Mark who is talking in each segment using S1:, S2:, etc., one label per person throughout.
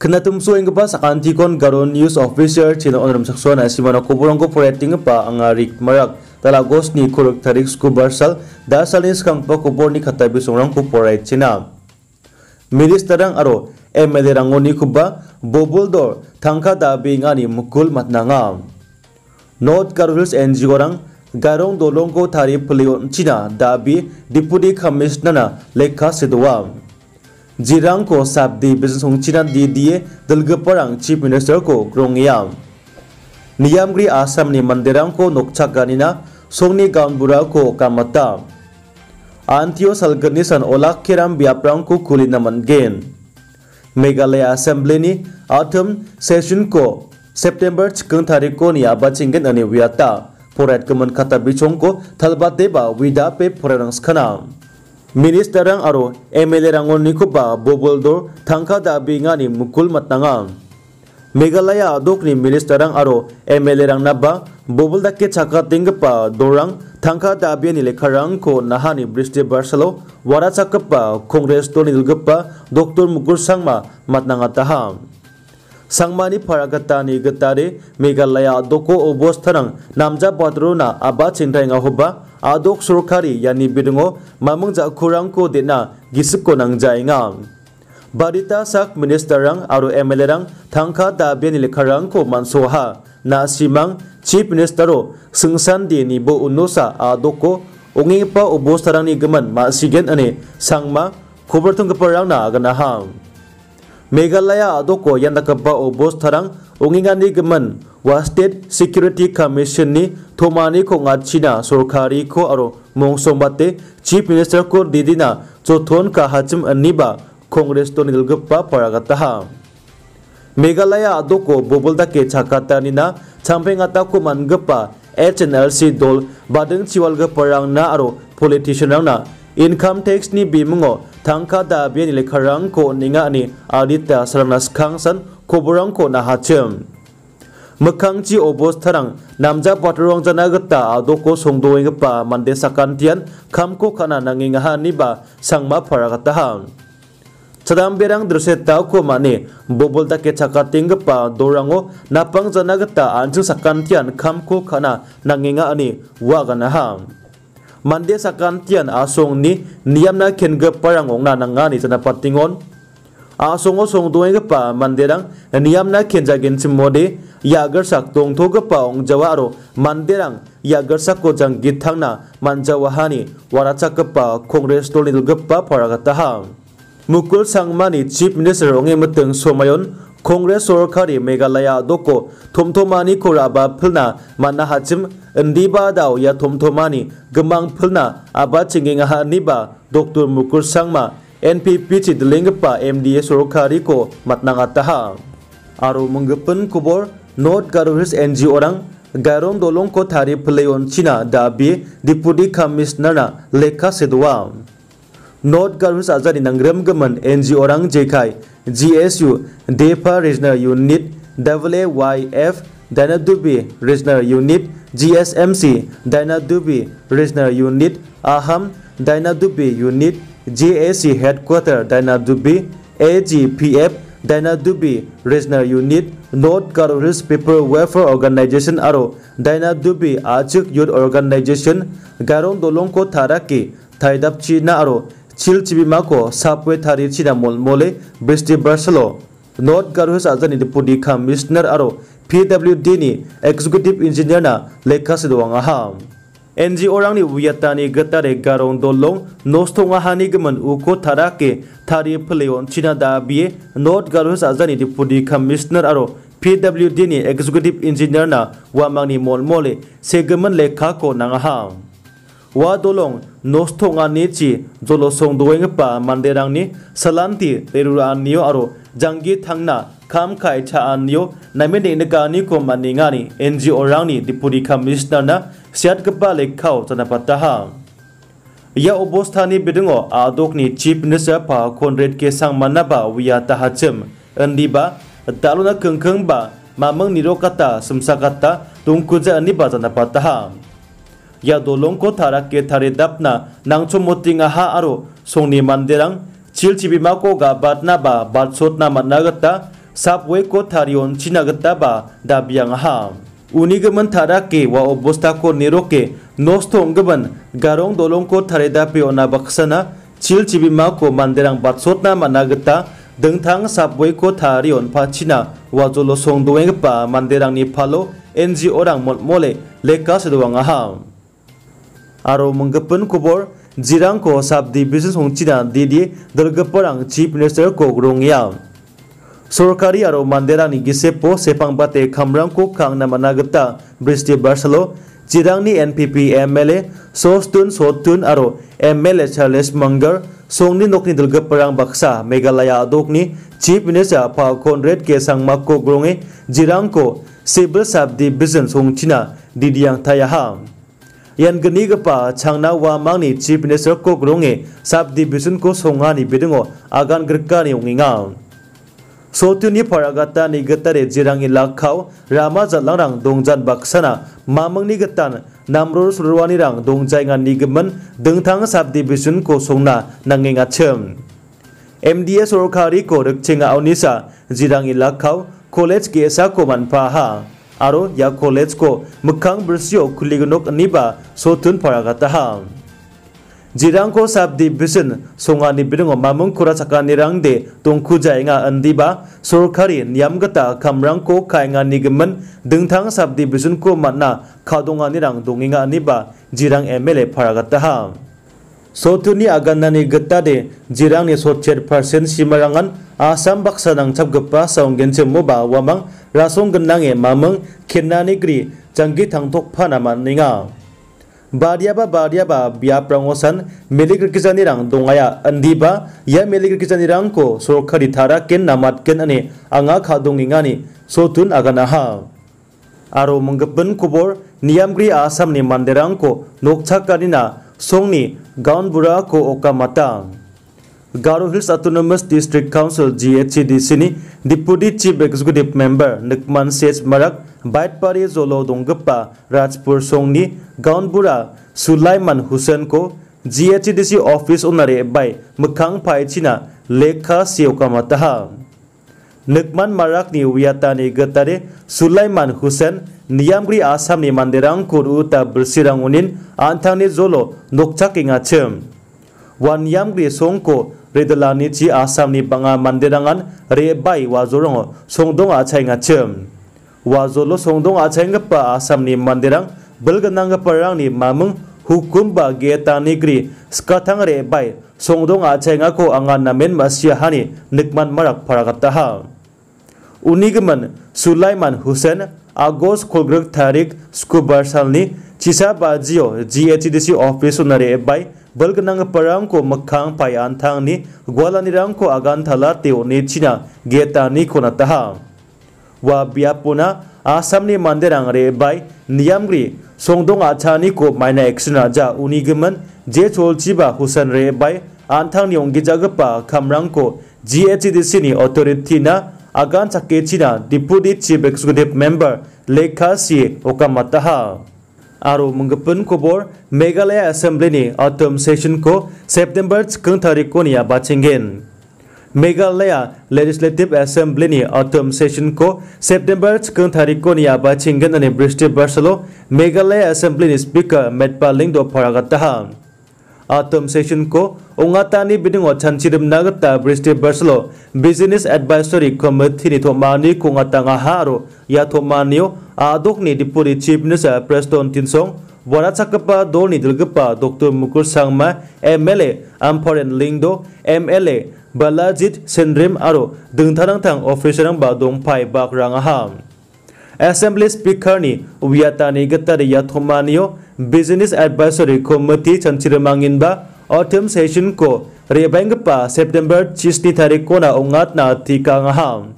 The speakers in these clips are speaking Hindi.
S1: khnatum yang ingpa sakanti kon garong news officer china onram saksona simano kuburong ko porating pa angarik rik marak tala gos ni kuruk tarik sku barsal dasal ni skangpa kubor ni kata bisong ko porai china milis tarang aro MLA ni kuba bobol dor thangka da bingani mukul matnanga not Carolina's NGO rang garong dolong ko thari phlion china dabi kamis nana lekha sidwa जिरंग को साबदी बिजनेसों चिना दी दिए दलगपरंग चीफ मिनिस्टर को ग्रोंगयाम नियामगिरी आसाम ने मंदिर को नोक्सा सोनी गांवबुरा को कामता आंतियो सलगनी सन ओला खेराम को खुली नमनगेन मेघालय असेंबली आथम सेशन को सेप्टेम्बर चिकन तारीख को निबा चिंगन अनेता फोरेट गमन खाता बिचों को थलबा देबा विदा पे फोरेंस minister rang aro MLA rang on nikuba boboldor thangka dabi ngani mukul matnanga. Meghalaya minister rang aro MLA rang naba bobol dakke chaka tingpa dorang thangka dabi ni lekharang ko nahani briste barsalo wara chakpa Congress to nilgpa Dr Mukur Sangma matanga taha. संगमानी फरागतानी गतारे Meghalaya दोको अवस्थान namja badruna आबाद सिंधाइंगा होबा adok surkari yani bidungo kurang ko dena gisukko jainga barita sak ministerang aru MLA rang thangkha da beni lekharangko mansoha na simang chief ministero sengsan di nibo unusa adoko ungipa ni gaman ma sigen ane sangma khobartung parang na adok ko yanda yang ba obos tarang ga ni gaman wa State Security Commission ni थोमानी को ngatsina सरकारी को आरो मोंगसोंबाते चीफ मिनिस्टर को दीदीना जोथोन का हाचम अनिबा कांग्रेस तो निलगप्पा परागतहा मेघालय आदो को बोबलदा के छाकातानिना छाम्पेंगाता को मानगप्पा एच एन एल सी दल बादन चिवालग और आरो पॉलिटिशियनावना इनकम टैक्स नि बिमुङो थांखा दाबिया निलेखारां को निङा नि आदित्य सरनासखां सान खबरां को नहाचम Mekangci obos terang namja patrong jana gata adoko pa mande sakantian khamko khana nangingaha niba sangma pharagata ham chadam berang tau ko mane bobol dake pa dorango napang jana gata anjung sakantian khamko khana nanginga ani wagana ham. mande sakantian asong ni niyamna khengepa rangong na ni jana patingon a songo song d o n ga pa manderang n i a m na k e n j a gen c i m o d e y a g e r sak d o n g t o ga pa ong jawa ro manderang y a g e r sak ko jang gi thangna manjawa hani w a r a c a ka g pa k o n g r e s to lidul ga pa p a r a ga ta ha mukul sangmani chief minister ong em e teng somayon k o n g r e s s o r k a r i megalaya doko t o m t o m a n i koraba philna manna h a j h i m ndiba daw ya t o m t o m a n i g e m a n g philna aba chinginga ha niba dr o k t mukul sangma NP Pichit Lingpa MDA Sorokari ko matnangataha. Aro munggepun kubor North Garohis NGO orang गायरम दोलों को थारी फलेन चीना दाबी डिप्यूटी कमिश्नर ना लेखा सेदुआ नॉर्थ गार्बिस आजादी नंग्रम गमन एनजीओ रंग जेखाय जीएसयू देफा regional unit W Y F Dainadubi regional unit GSMC Dainadubi regional unit आहम Dainadubi unit GAC Headquarter Dainadubi, AGPF Dainadubi Regional Unit, North Carolina's People Welfare Organization Aro, Dainadubi Achik Youth Organization, Garong Dolongko Taraki, Taidap China Aro, Chil Chibimako, Sapwe Tari China Mol Mole, Bristi Barcelo, North Carolina's Azani Deputy Commissioner Aro, PWD ni Executive Engineer na Lekasidwangaham. NGO rangni uyatani gatare garon dolong nostonga hanigman uko tarake thari phleon china da bie not garus azani deputy commissioner aro PWD ni executive engineer na wamangni molmole segman lekha ko nangaha wa dolong nostonga nechi jolosong doeng pa manderangni salanti terura anio aro jangi thangna kham khai cha anio namene nekani ko maninga ni NGO rangni deputy commissioner na siat kebalik kau tanah patahang. Ia obos tani bidungo adok ni chief nisa pa konred ke sang manaba wia tahacem endiba daluna kengkeng ba mamang niro kata semsa kata tungkuja eniba tanah patahang. Ia dolong ko tarak ke tare dapna nangcho motinga ha aro songni mandirang chil chibima ko ga batna ba batsot na managata sapwe ko tarion chinagata ba dabiang ha. Unigam Obustako Niroke, n n Taraki, t Wa o s उनिगमन थारा के व अ व स k o Tareda p क o n a Baksana, Chil ं ग i b i ों को थरेदा पेना बक्सना चिल चिबिमा को मंदिरंग बातसोतना मनागता दंगथांग a ा ब व o क o थारी अनफाचिना व जोलो सोंदोएंगपा म ं द ि र o ग न ि फालो एनजीओ रांग मोले लेका सदवांगाहा आरो म ं ग o न खबर जिरांग को सब डिविजन n ों i ि न d दीदी दलगपर आं चीफ म ि i ि स ् ट e r k o g r ो n g y a ा सरकारी और मानदेरानी गिसे पो सेफांग बाते खामरंग को खांगना N P P M L A सोस्तुन सोतुन और ए चार्लेस मंगर सोंगनी नोकनी दुलगपरांग बक्सा मेघालय अदोकनी चीफ मिनिस्टर पा कॉन्रेड के संगमा को ग्रोंगे जिरांग को सिविल सब डिविजन सोंगचिना दिदियांग थायाहा यानगनी गपा छांगना वा मांगनी चीफ मिनिस्टर को ग्रोंगे सब डिविजन को सोंगानी बिदंगो आगान ग्रकानी उंगिंगा सोतुनी फरागता निगत्ता रे जिरांगि लाखाव रामा जलांग दोंगजान बक्सना मामंगनि गतान नामरो सुरुवानि रांग दोंगजायंगा निगमन दंथांग साब डिविजन को सोंगना नंगेङा छम एमडीए सरकारि को रक्छिंग आउनिसा जिरांगि लाखाव कॉलेज गेसा को मनफाहा आरो या कॉलेज को मुखांग ब्रसियो खुलिगनोक निबा सोतुन फरागताहा jirang ko sab di bisin songa ni birong mamung kura chaka ni rang de tong khu jai nga andi ba sorkari nyam gata kamrang ko kai nga ni gman ding thang sab di bisin ko matna kha dong ani rang dong nga ani jirang mla pharagata ha so gata de jirang ni so simarangan asam baksa nang chap gpa che mo wamang rasong gnang mamung khenna ni gri tok phana man बारियाबा बारियाबा बिया प्रमोशन मेलिक रिकिजानी रंग दोंगाया अंदीबा या मेलिक रिकिजानी रंग को सोरखा रिथारा केन नामात केन अने आंगा खा दोंगिंगानी सोतुन आरो मंगपन कुबोर नियमग्री आसामनि मानदेरांग को नोकछाकानिना सोंगनि गाउनबुरा को ओका मातां Garo Hills Autonomous District Council GHCDC ni Deputy Chief Executive Member Nikman Sej Marak Baitpari Zolo Donggapa Rajpur Song ni Gaunbura Sulaiman Hussein ko GHCDC office unare bai mukhang phai china lekha siyokamataha Nikman Marak ni wiyatani gatare Sulaiman Hussein niyamgri asamni mandirang kuru ta bersirangunin antangni zolo nokchak ingachim Wan yamgri songko ridlani chi ni banga mandirangan re bai wazorong songdong nga chem wazolo songdong nga pa ni mandirang parang ni mamung hukum ba geta negeri skatang re bai songdong nga ko anga namen hani nikman marak paragataha unigman sulaiman husen agos kolgrug tarik ni chisa bajio ghdc office nare bai बलगनंग परम को मखांग पाय आंथांग नि ग्वालानिरंग को आगान थाला तेओ ने चिना गेतानी कोना तहा वा बियापुना आसामनि मानदेरांग रे बाय नियामग्री संदों आछानि को माइना एक्सना जा उनिगमन जे चोलचिबा हुसन रे बाय आंथांगनि अंगिजागपा खामरांग को जीएचडीसी नि अथॉरिटी ना आगान चकेचिना डिप्यूटी चीफ एग्जीक्यूटिव मेंबर लेखा सी ओकामतहा आरो मंगपन कोबोर मेघालय असेंबलीनि अटम सेशनखौ सेप्टेम्बर कंथारिखनिया बाथिंगेन मेघालय लेजिस्लेटिव असेंबलीनि अटम सेशनखौ सेप्टेम्बर कंथारिखनिया बाथिंगेन होननानै बृहस्पतिबारसोल' मेघालय असेंबलीनि स्पीकर मेटपालिंग दफरागताहा atom session ko ongatani bidingo chanchirim nagata briste berslo business advisory committee ni thomani kungatanga haro ya thomanio adokni deputy chief minister preston tinsong warachakapa dolni dilgpa dr mukul sangma mla amphoren lingdo mla balajit senrim aro dengtharangthang officerangba dongphai rangaham assembly speaker ni uyatani gatari yathomaniyo Business Advisory Committee Chanchira Manginba Autumn Session ko rebangpa September chisni tarik ko na ungat na tika ngaham.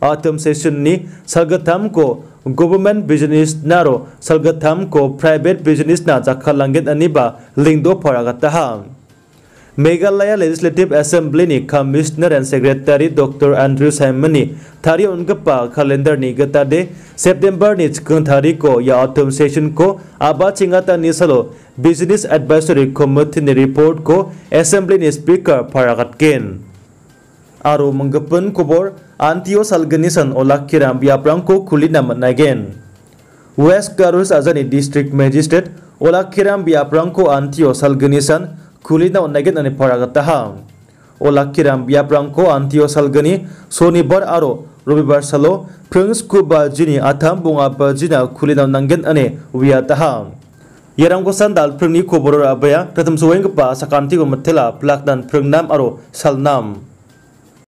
S1: Autumn Session ni salgatam ko government business naro salgatam ko private business na jakalangit aniba lingdo paragata ham. Meghalaya legislative assembly commissioner and secretary doctor Andrew सैमनी थारी उनगपा कैलेंडर नि गता दे सेप्टेम्बर नि थारी को या ऑटम सेशन को आबा चिंगाता सलो बिजनेस एडवाइजरी कमिटी ने रिपोर्ट को एसेंबली नि स्पीकर फरागत केन आरो मंगपन खबर आंटियो सालगनिसन ओलाखिराम बियाप्रांग को खुलिना मनागेन वेस्ट गारुस अजनी डिस्ट्रिक्ट मजिस्ट्रेट ओलाखिराम बियाप्रांग को आंटियो सालगनिसन खुली नगेद ओलाखी बिहाप्रांको आंटी सलगनी शनिवार और रविवार सालो फ्रेंस कुबाजी आथम बुआ बजी खुली नंगेद उहा यरामगोसान दाल फ्रंग खबर अब प्रथम सौंग सकाम थी मथेला प्लाक दान फ्रंग नाम और सलनाम